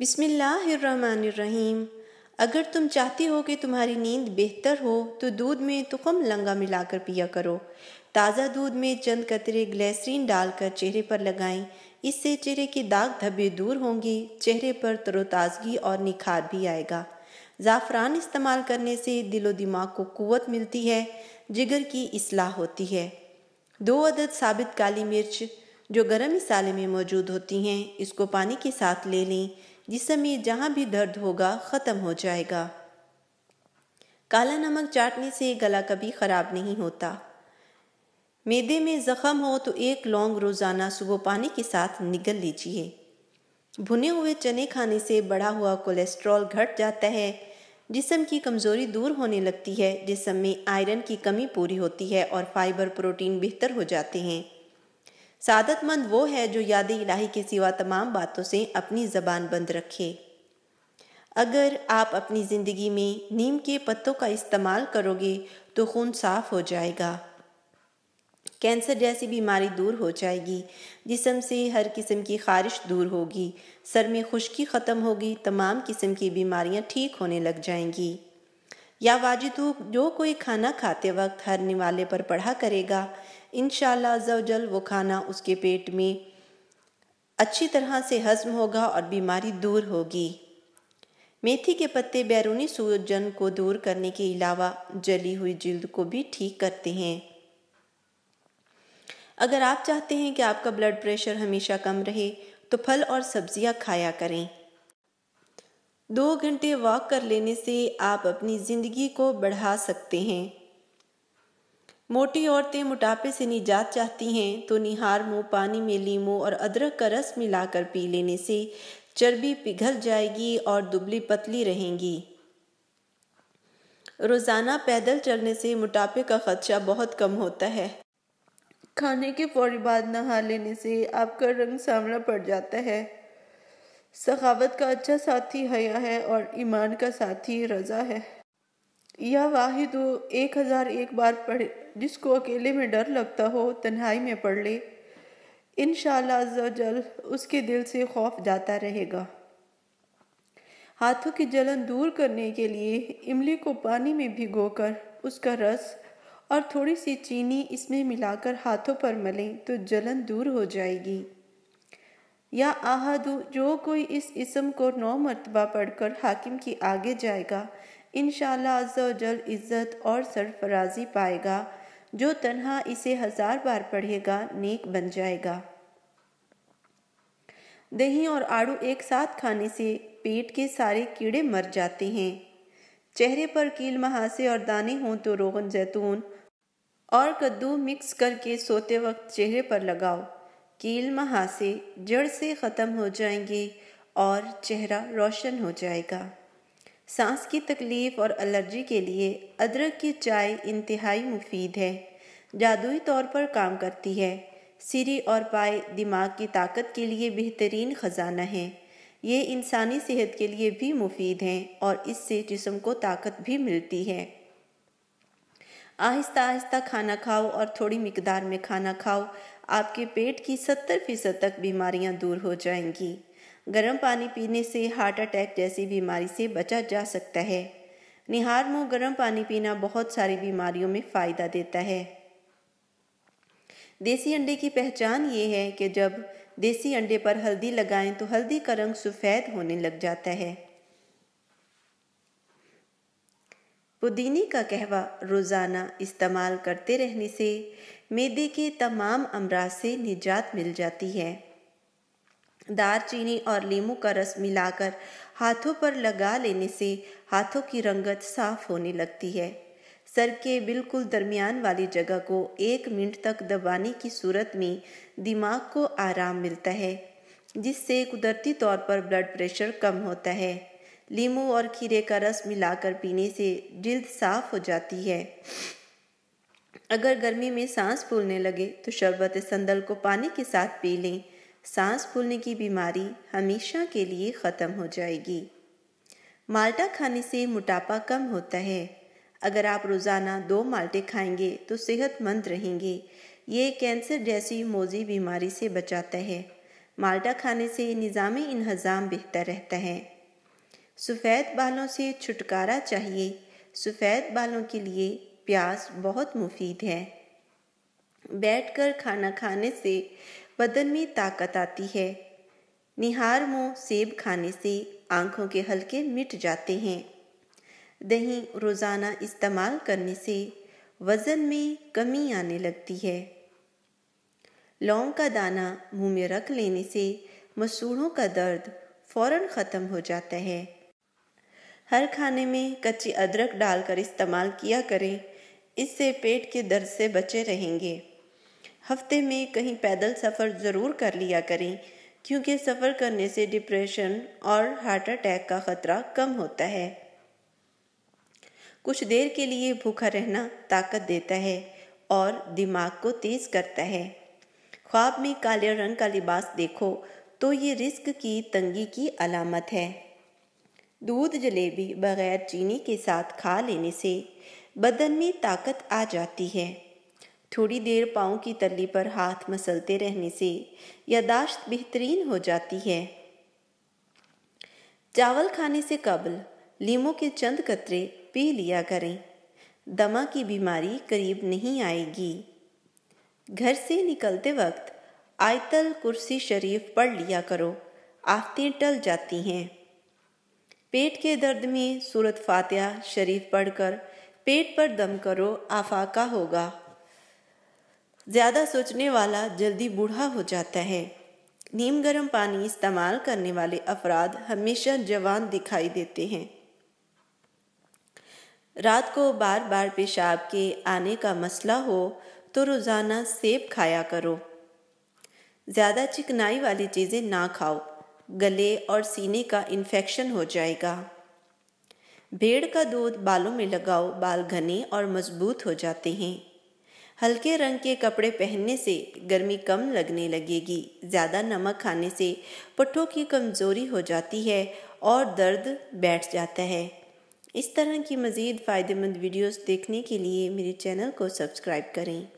बिसमीम अगर तुम चाहते हो कि तुम्हारी नींद बेहतर हो तो दूध में तुकम लंगा मिलाकर पिया करो ताज़ा दूध में चंद कतरे ग्लैसरीन डालकर चेहरे पर लगाएं इससे चेहरे के दाग धब्बे दूर होंगे चेहरे पर तरोताजगी और निखार भी आएगा ज़ाफ़रान इस्तेमाल करने से दिलो दिमाग को कुवत मिलती है जिगर की असलाह होती है दो अदद साबित काली मिर्च जो गर्म मसाले में मौजूद होती हैं इसको पानी के साथ ले लें जिस समय जहाँ भी दर्द होगा ख़त्म हो जाएगा काला नमक चाटने से गला कभी ख़राब नहीं होता मैदे में ज़ख़म हो तो एक लौंग रोज़ाना सुबह पानी के साथ निगल लीजिए भुने हुए चने खाने से बढ़ा हुआ कोलेस्ट्रॉल घट जाता है जिसम की कमज़ोरी दूर होने लगती है जिसम में आयरन की कमी पूरी होती है और फाइबर प्रोटीन बेहतर हो जाते हैं सादतमंद वो है जो याद इलाही के सिवा तमाम बातों से अपनी ज़बान बंद रखे अगर आप अपनी ज़िंदगी में नीम के पत्तों का इस्तेमाल करोगे तो खून साफ हो जाएगा कैंसर जैसी बीमारी दूर हो जाएगी जिसम से हर किस्म की खारिश दूर होगी सर में खुश्की ख़त्म होगी तमाम किस्म की बीमारियां ठीक होने लग जाएंगी या वाजिदू जो कोई खाना खाते वक्त हर निवाले पर पढ़ा करेगा इन जल वो खाना उसके पेट में अच्छी तरह से हजम होगा और बीमारी दूर होगी मेथी के पत्ते बैरूनी सूजन को दूर करने के अलावा जली हुई जिल्द को भी ठीक करते हैं अगर आप चाहते हैं कि आपका ब्लड प्रेशर हमेशा कम रहे तो फल और सब्जियां खाया करें दो घंटे वॉक कर लेने से आप अपनी ज़िंदगी को बढ़ा सकते हैं मोटी औरतें मोटापे से निजात चाहती हैं तो निहार मुँह पानी में लीमू और अदरक का रस मिलाकर पी लेने से चर्बी पिघल जाएगी और दुबली पतली रहेंगी रोज़ाना पैदल चलने से मोटापे का खदशा बहुत कम होता है खाने के फौरी बाद नहा लेने से आपका रंग सांवला पड़ जाता है सखावत का अच्छा साथी हया है और ईमान का साथी रज़ा है यह वाहिद एक हज़ार एक बार पढ़े जिसको अकेले में डर लगता हो तन्हाई में पढ़ ले इन जल उसके दिल से खौफ जाता रहेगा हाथों की जलन दूर करने के लिए इमली को पानी में भिगोकर उसका रस और थोड़ी सी चीनी इसमें मिलाकर हाथों पर मलें तो जलन दूर हो जाएगी या आहदु जो कोई इस इसम को नौ मरतबा पढ़कर हाकिम की आगे जाएगा इन शजल इज़्ज़त और सरफराजी पाएगा जो तनहा इसे हज़ार बार पढ़ेगा नेक बन जाएगा दही और आड़ू एक साथ खाने से पेट के सारे कीड़े मर जाते हैं चेहरे पर कील महासे और दाने हों तो रोगन जैतून और कद्दू मिक्स करके सोते वक्त चेहरे पर लगाओ कील महासे जड़ से ख़त्म हो जाएंगे और चेहरा रोशन हो जाएगा सांस की तकलीफ़ और एलर्जी के लिए अदरक की चाय इंतहाई मुफीद है जादुई तौर पर काम करती है सिरी और पाए दिमाग की ताकत के लिए बेहतरीन ख़जाना है ये इंसानी सेहत के लिए भी मुफीद हैं और इससे जिसम को ताकत भी मिलती है आहिस्ता आहिस्ता खाना खाओ और थोड़ी मकदार में खाना खाओ आपके पेट की सत्तर फीसद तक बीमारियां दूर हो जाएंगी गर्म पानी पीने से हार्ट अटैक जैसी बीमारी से बचा जा सकता है निहार मुँह गर्म पानी पीना बहुत सारी बीमारियों में फ़ायदा देता है देसी अंडे की पहचान ये है कि जब देसी अंडे पर हल्दी लगाएं तो हल्दी का रंग सफ़ेद होने लग जाता है पुदीने का कहवा रोज़ाना इस्तेमाल करते रहने से मैदे के तमाम अमराज से निजात मिल जाती है दार चीनी और लीमू का रस मिलाकर हाथों पर लगा लेने से हाथों की रंगत साफ होने लगती है सर के बिल्कुल दरमियान वाली जगह को एक मिनट तक दबाने की सूरत में दिमाग को आराम मिलता है जिससे कुदरती तौर पर ब्लड प्रेशर कम होता है लीमू और खीरे का रस मिलाकर पीने से जल्द साफ हो जाती है अगर गर्मी में सांस फूलने लगे तो शरबत संदल को पानी के साथ पी लें सांस फूलने की बीमारी हमेशा के लिए ख़त्म हो जाएगी माल्टा खाने से मोटापा कम होता है अगर आप रोज़ाना दो माल्टे खाएंगे तो सेहतमंद रहेंगे ये कैंसर जैसी मोजी बीमारी से बचाता है माल्टा खाने से निज़ाम इन्हज़ाम बेहतर रहता है सफ़ेद बालों से छुटकारा चाहिए सफ़ेद बालों के लिए प्यास बहुत मुफीद है बैठकर खाना खाने से बदन में ताकत आती है निहार मुँह सेब खाने से आंखों के हल्के मिट जाते हैं दही रोज़ाना इस्तेमाल करने से वज़न में कमी आने लगती है लौंग का दाना मुंह में रख लेने से मसूड़ों का दर्द फौरन ख़त्म हो जाता है हर खाने में कच्ची अदरक डालकर इस्तेमाल किया करें इससे पेट के दर्द से बचे रहेंगे हफ्ते में कहीं पैदल सफ़र ज़रूर कर लिया करें क्योंकि सफ़र करने से डिप्रेशन और हार्ट अटैक का ख़तरा कम होता है कुछ देर के लिए भूखा रहना ताकत देता है और दिमाग को तेज़ करता है ख्वाब में काले रंग का लिबास देखो तो ये रिस्क की तंगी की अलामत है दूध जलेबी बगैर चीनी के साथ खा लेने से बदन में ताकत आ जाती है थोड़ी देर पाँव की तली पर हाथ मसलते रहने से यादाश्त बेहतरीन हो जाती है चावल खाने से कबल लीमों के चंद कतरे पी लिया करें दमा की बीमारी करीब नहीं आएगी घर से निकलते वक्त आयतल कुर्सी शरीफ पढ़ लिया करो आफतें टल जाती हैं पेट के दर्द में सूरत फातिहा शरीफ पढ़कर पेट पर दम करो आफाका होगा ज़्यादा सोचने वाला जल्दी बूढ़ा हो जाता है नीम गर्म पानी इस्तेमाल करने वाले अफराद हमेशा जवान दिखाई देते हैं रात को बार बार पेशाब के आने का मसला हो तो रोज़ाना सेब खाया करो ज़्यादा चिकनाई वाली चीज़ें ना खाओ गले और सीने का इन्फेक्शन हो जाएगा भेड़ का दूध बालों में लगाओ बाल घने और मजबूत हो जाते हैं हल्के रंग के कपड़े पहनने से गर्मी कम लगने लगेगी ज़्यादा नमक खाने से पट्ठों की कमज़ोरी हो जाती है और दर्द बैठ जाता है इस तरह की मज़ीद फ़ायदेमंद वीडियोस देखने के लिए मेरे चैनल को सब्सक्राइब करें